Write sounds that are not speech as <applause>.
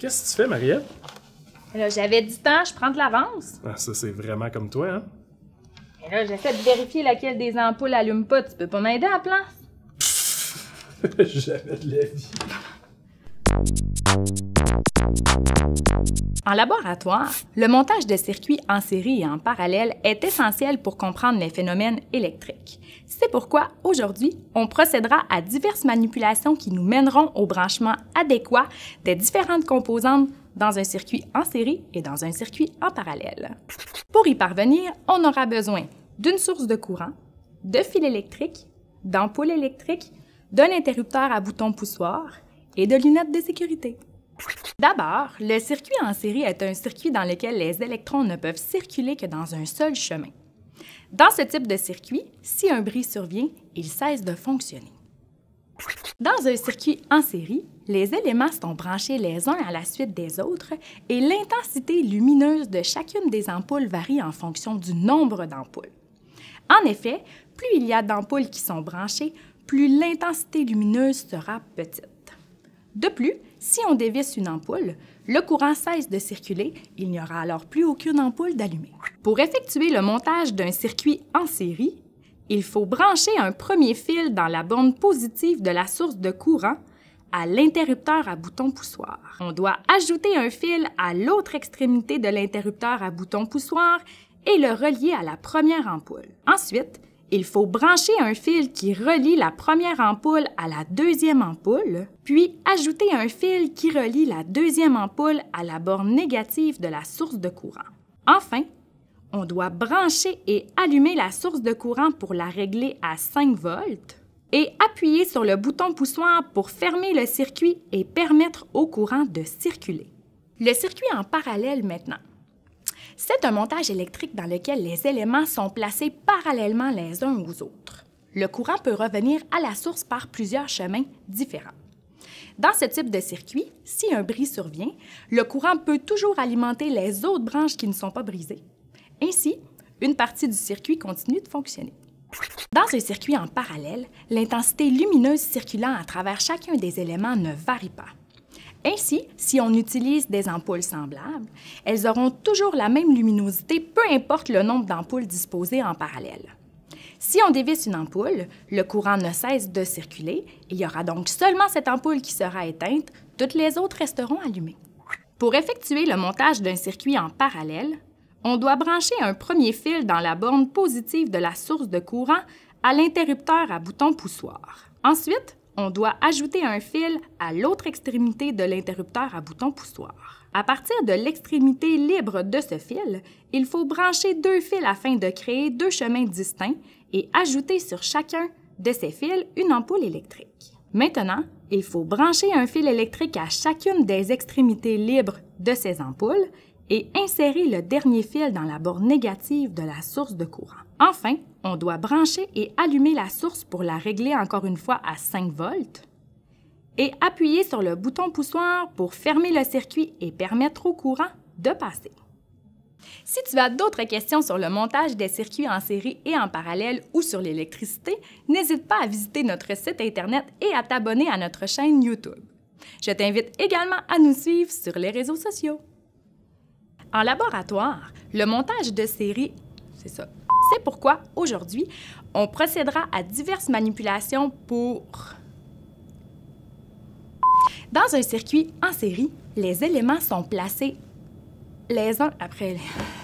Qu'est-ce que tu fais, Marielle? J'avais du temps, je prends de l'avance. Ah, ça, c'est vraiment comme toi, hein? Et là, j'essaie de vérifier laquelle des ampoules allume pas. Tu peux pas m'aider à la place? <laughs> J'avais de la vie. En laboratoire, le montage de circuits en série et en parallèle est essentiel pour comprendre les phénomènes électriques. C'est pourquoi, aujourd'hui, on procédera à diverses manipulations qui nous mèneront au branchement adéquat des différentes composantes dans un circuit en série et dans un circuit en parallèle. Pour y parvenir, on aura besoin d'une source de courant, de fils électriques, d'ampoules électrique, d'un interrupteur à bouton poussoir, de lunettes de sécurité. D'abord, le circuit en série est un circuit dans lequel les électrons ne peuvent circuler que dans un seul chemin. Dans ce type de circuit, si un bris survient, il cesse de fonctionner. Dans un circuit en série, les éléments sont branchés les uns à la suite des autres et l'intensité lumineuse de chacune des ampoules varie en fonction du nombre d'ampoules. En effet, plus il y a d'ampoules qui sont branchées, plus l'intensité lumineuse sera petite. De plus, si on dévisse une ampoule, le courant cesse de circuler, il n'y aura alors plus aucune ampoule d'allumée. Pour effectuer le montage d'un circuit en série, il faut brancher un premier fil dans la borne positive de la source de courant à l'interrupteur à bouton poussoir. On doit ajouter un fil à l'autre extrémité de l'interrupteur à bouton poussoir et le relier à la première ampoule. Ensuite, il faut brancher un fil qui relie la première ampoule à la deuxième ampoule, puis ajouter un fil qui relie la deuxième ampoule à la borne négative de la source de courant. Enfin, on doit brancher et allumer la source de courant pour la régler à 5 volts et appuyer sur le bouton poussoir pour fermer le circuit et permettre au courant de circuler. Le circuit en parallèle maintenant. C'est un montage électrique dans lequel les éléments sont placés parallèlement les uns aux autres. Le courant peut revenir à la source par plusieurs chemins différents. Dans ce type de circuit, si un bris survient, le courant peut toujours alimenter les autres branches qui ne sont pas brisées. Ainsi, une partie du circuit continue de fonctionner. Dans un circuit en parallèle, l'intensité lumineuse circulant à travers chacun des éléments ne varie pas. Ainsi, si on utilise des ampoules semblables, elles auront toujours la même luminosité, peu importe le nombre d'ampoules disposées en parallèle. Si on dévisse une ampoule, le courant ne cesse de circuler. Il y aura donc seulement cette ampoule qui sera éteinte, toutes les autres resteront allumées. Pour effectuer le montage d'un circuit en parallèle, on doit brancher un premier fil dans la borne positive de la source de courant à l'interrupteur à bouton poussoir. Ensuite, on doit ajouter un fil à l'autre extrémité de l'interrupteur à bouton poussoir. À partir de l'extrémité libre de ce fil, il faut brancher deux fils afin de créer deux chemins distincts et ajouter sur chacun de ces fils une ampoule électrique. Maintenant, il faut brancher un fil électrique à chacune des extrémités libres de ces ampoules et insérer le dernier fil dans la borne négative de la source de courant. Enfin, on doit brancher et allumer la source pour la régler encore une fois à 5 volts et appuyer sur le bouton poussoir pour fermer le circuit et permettre au courant de passer. Si tu as d'autres questions sur le montage des circuits en série et en parallèle ou sur l'électricité, n'hésite pas à visiter notre site Internet et à t'abonner à notre chaîne YouTube. Je t'invite également à nous suivre sur les réseaux sociaux. En laboratoire, le montage de série, c'est ça. C'est pourquoi, aujourd'hui, on procédera à diverses manipulations pour... Dans un circuit en série, les éléments sont placés les uns après les... autres.